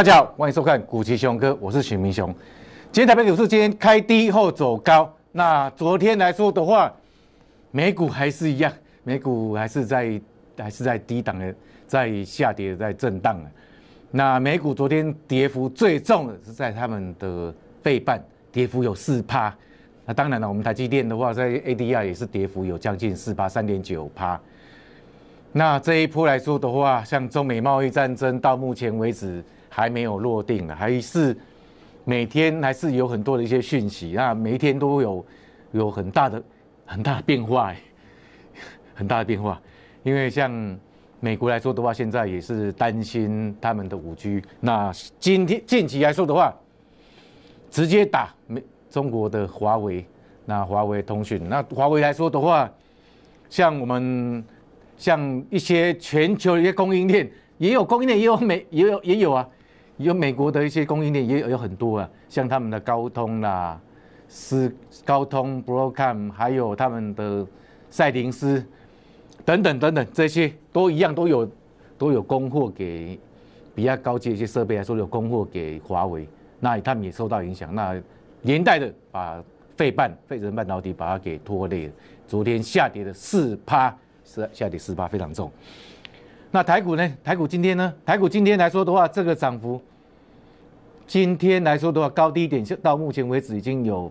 大家好，欢迎收看古奇雄哥，我是许明雄。今天台北股市今天开低后走高，那昨天来说的话，美股还是一样，美股还是在还是在低档的，在下跌，在震荡了。那美股昨天跌幅最重的是在他们的背半，跌幅有四趴。那当然了，我们台积电的话，在 ADR 也是跌幅有将近四趴，三点九趴。那这一波来说的话，像中美贸易战争到目前为止。还没有落定了，还是每天还是有很多的一些讯息那每天都有有很大的很大的变化，很大的变化。因为像美国来说的话，现在也是担心他们的五 G。那今天近期来说的话，直接打美中国的华为，那华为通讯，那华为来说的话，像我们像一些全球一些供应链，也有供应链也有美，也有也有啊。有美国的一些供应链也有有很多啊，像他们的高通啦、思高通、Broadcom，还有他们的赛灵思等等等等，这些都一样都有都有供货给比较高级一些设备，说有供货给华为，那他们也受到影响，那连带的把费半费城半导体把它给拖累，了，昨天下跌了四趴，是下跌四趴，非常重。那台股呢？台股今天呢？台股今天来说的话，这个涨幅，今天来说的话，高低点到目前为止已经有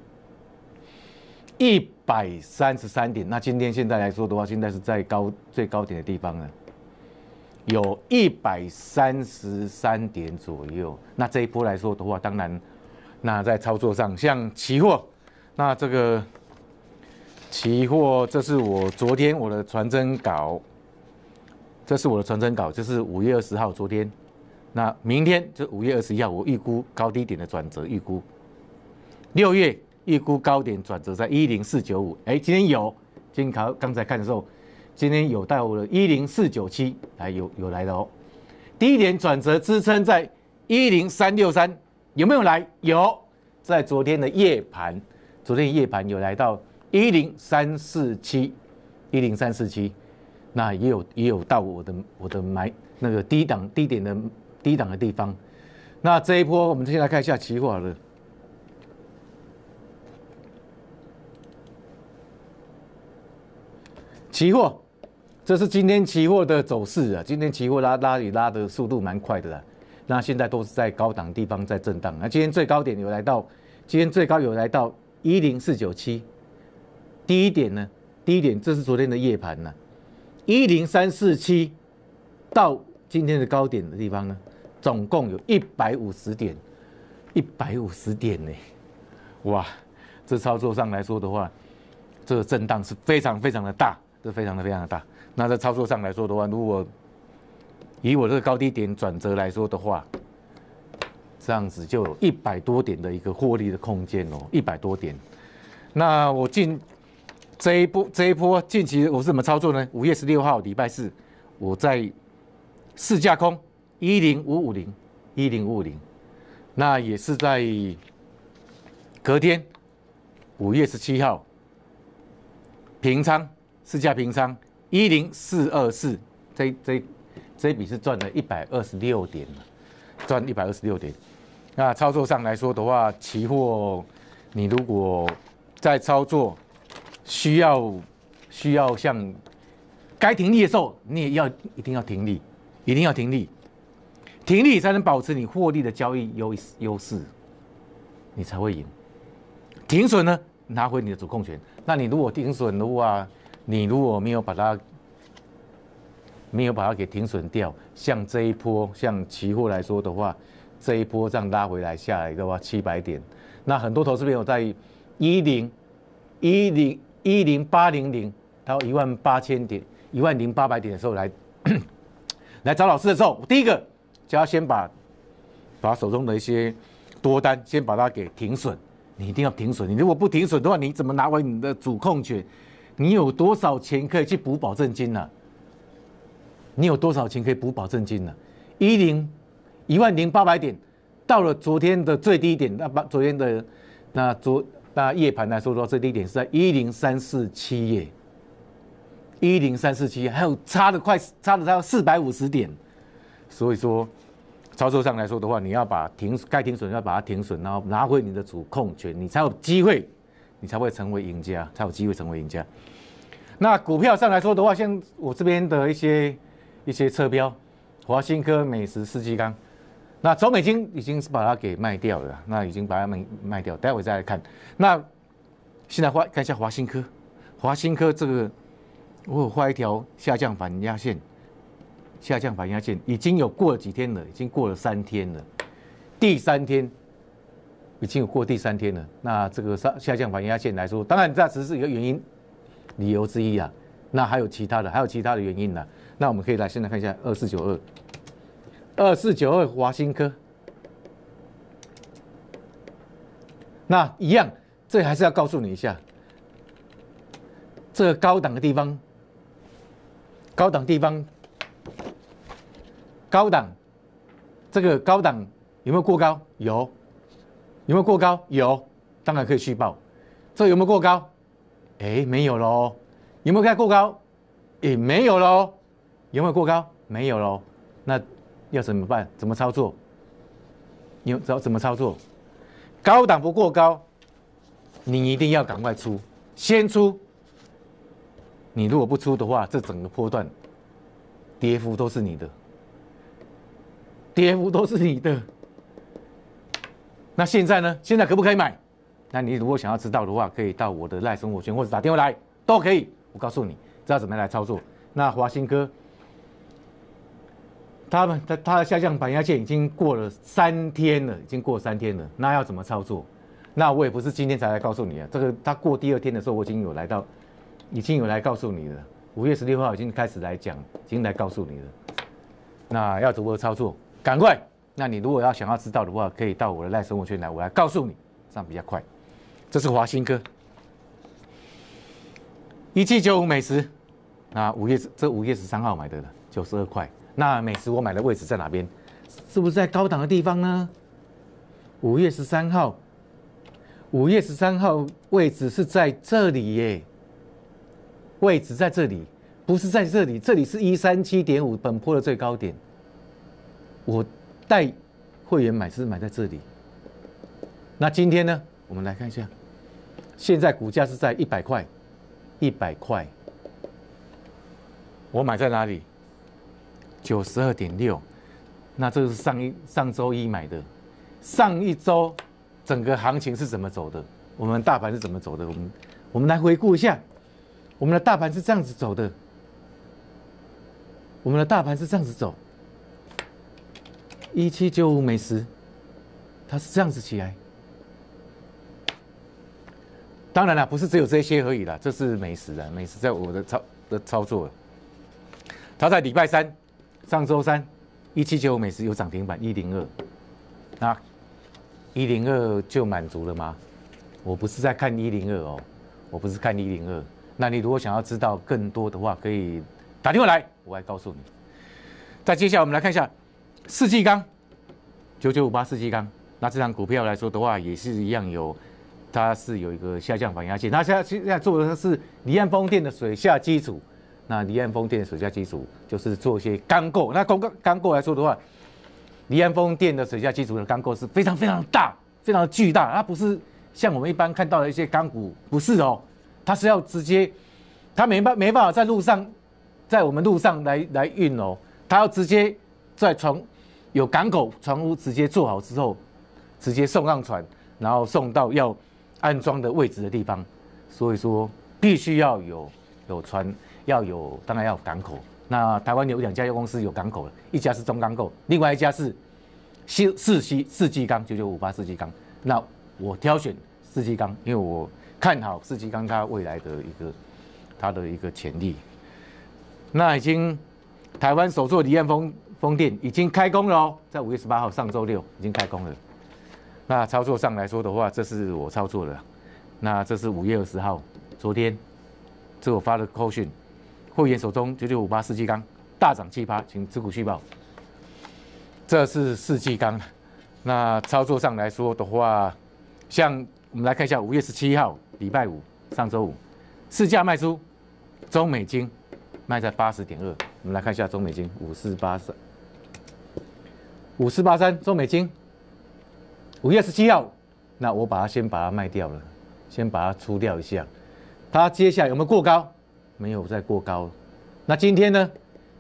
一百三十三点。那今天现在来说的话，现在是在高最高点的地方了，有一百三十三点左右。那这一波来说的话，当然，那在操作上，像期货，那这个期货，这是我昨天我的传真稿。这是我的传真稿，就是五月二十号，昨天，那明天，这五月二十一号，我预估高低点的转折预估。六月预估高点转折在一零四九五，哎，今天有，今天考刚才看的时候，今天有到了一零四九七，来有有来的哦。低点转折支撑在一零三六三，有没有来？有，在昨天的夜盘，昨天夜盘有来到一零三四七，一零三四七。那也有也有到我的我的买那个低档低点的低档的地方。那这一波我们先来看一下期货的期货，这是今天期货的走势啊。今天期货拉拉里拉的速度蛮快的啦。那现在都是在高档地方在震荡。那今天最高点有来到，今天最高有来到一零四九七，低点呢？低点这是昨天的夜盘呢。一零三四七到今天的高点的地方呢，总共有一百五十点，一百五十点呢，哇！这操作上来说的话，这个震荡是非常非常的大，这非常的非常的大。那在操作上来说的话，如果以我这个高低点转折来说的话，这样子就有一百多点的一个获利的空间哦，一百多点。那我进。这一波，这一波近期我是怎么操作呢？五月十六号，礼拜四，我在市价空一零五五零，一零五零，那也是在隔天五月十七号平仓，市价平仓一零四二四，这这这一笔是赚了一百二十六点，赚一百二十六点。那操作上来说的话，期货你如果在操作。需要需要像该停利的时候，你也要一定要停利，一定要停利，停利才能保持你获利的交易优优势，你才会赢。停损呢，拿回你的主控权。那你如果停损，的话，你如果没有把它没有把它给停损掉，像这一波，像期货来说的话，这一波这样拉回来下来的话，七百点，那很多投资朋友在一零一零。一零八零零到一万八千点，一万零八百点的时候来 来找老师的时候，第一个就要先把把手中的一些多单先把它给停损。你一定要停损。你如果不停损的话，你怎么拿回你的主控权？你有多少钱可以去补保证金呢？你有多少钱可以补保证金呢？一零一万零八百点到了昨天的最低点，那把昨天的那昨。那夜盘来说的话，最低点是在一零三四七页，一零三四七，还有差的快，差的差四百五十点，所以说，操作上来说的话，你要把停该停损要把它停损，然后拿回你的主控权，你才有机会，你才会成为赢家，才有机会成为赢家。那股票上来说的话，像我这边的一些一些车标，华新科、美食、世纪钢。那中美金已经是把它给卖掉了，那已经把它们卖掉，待会再来看。那现在华看一下华新科，华新科这个我画一条下降反压线，下降反压线已经有过了几天了，已经过了三天了，第三天已经有过第三天了。那这个下下降反压线来说，当然这只是一个原因，理由之一啊。那还有其他的，还有其他的原因呢。那我们可以来现在看一下二四九二。二四九二华新科，那一样，这还是要告诉你一下，这个高档的地方，高档地方，高档，这个高档有没有过高？有，有没有过高？有，当然可以续报。这有没有过高？哎，没有喽。有没有该过高？也没有喽。有没有过高？没有喽。那。要怎么办？怎么操作？你知道怎么操作？高档不过高，你一定要赶快出，先出。你如果不出的话，这整个波段跌幅都是你的，跌幅都是你的。那现在呢？现在可不可以买？那你如果想要知道的话，可以到我的赖生活圈或者打电话来，都可以。我告诉你，知道怎么来操作。那华兴哥。他们它它的下降板压线已经过了三天了，已经过三天了，那要怎么操作？那我也不是今天才来告诉你啊，这个它过第二天的时候，我已经有来到，已经有来告诉你了。五月十六号已经开始来讲，已经来告诉你了。那要如何操作？赶快！那你如果要想要知道的话，可以到我的赖生活圈来，我来告诉你，这样比较快。这是华新科，一七九五美食，那五月这五月十三号买的了，九十二块。那每次我买的位置在哪边？是不是在高档的地方呢？五月十三号，五月十三号位置是在这里耶，位置在这里，不是在这里，这里是一三七点五，本坡的最高点。我带会员买是买在这里。那今天呢？我们来看一下，现在股价是在一百块，一百块，我买在哪里？九十二点六，那这是上一上周一买的。上一周整个行情是怎么走的？我们大盘是怎么走的？我们我们来回顾一下，我们的大盘是这样子走的。我们的大盘是这样子走，一七九五美食，它是这样子起来。当然了，不是只有这些而已啦，这是美食啊，美食，在我的操的操作，它在礼拜三。上周三，一七九五美食有涨停板一零二，那一零二就满足了吗？我不是在看一零二哦，我不是看一零二。那你如果想要知道更多的话，可以打电话来，我来告诉你。再接下来我们来看一下世纪钢九九五八四季钢，那这张股票来说的话，也是一样有，它是有一个下降反压线。那现在现在做的它是离岸风电的水下基础。那离岸锋电的水下基础就是做一些钢构。那钢钢钢构来说的话，离岸锋电的水下基础的钢构是非常非常大，非常巨大。它不是像我们一般看到的一些钢骨，不是哦，它是要直接，它没办没办法在路上，在我们路上来来运哦，它要直接在船有港口，船坞直接做好之后，直接送上船，然后送到要安装的位置的地方。所以说，必须要有有船。要有，当然要有港口。那台湾有两家药公司有港口了，一家是中钢构，另外一家是西四西四季钢九九五八四季钢。那我挑选四季钢，因为我看好四季钢它未来的一个它的一个潜力。那已经台湾首座离岸风风电已经开工了，在五月十八号上周六已经开工了。那操作上来说的话，这是我操作的。那这是五月二十号，昨天这我发了快讯。会员手中九九五八四季钢大涨七八，请持股续报。这是四季钢那操作上来说的话，像我们来看一下五月十七号礼拜五上周五市价卖出中美金卖在八十点二。我们来看一下中美金五四八三五四八三中美金五月十七号，那我把它先把它卖掉了，先把它出掉一下。它接下来有没有过高？没有再过高那今天呢？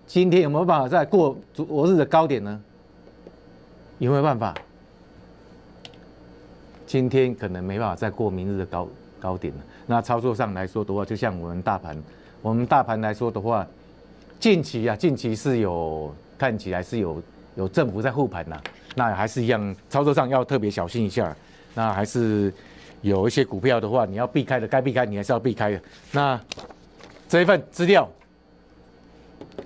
今天有没有办法再过昨日的高点呢？有没有办法？今天可能没办法再过明日的高高点了。那操作上来说的话，就像我们大盘，我们大盘来说的话，近期啊，近期是有看起来是有有政府在护盘呐。那还是一样，操作上要特别小心一下。那还是有一些股票的话，你要避开的，该避开你还是要避开的。那。这一份资料，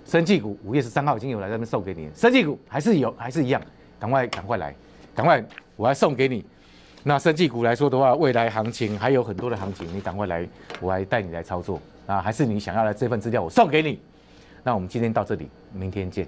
生技股五月十三号已经有来这边送给你。生技股还是有，还是一样，赶快赶快来，赶快我要送给你。那生技股来说的话，未来行情还有很多的行情，你赶快来，我还带你来操作。啊，还是你想要的这份资料，我送给你。那我们今天到这里，明天见。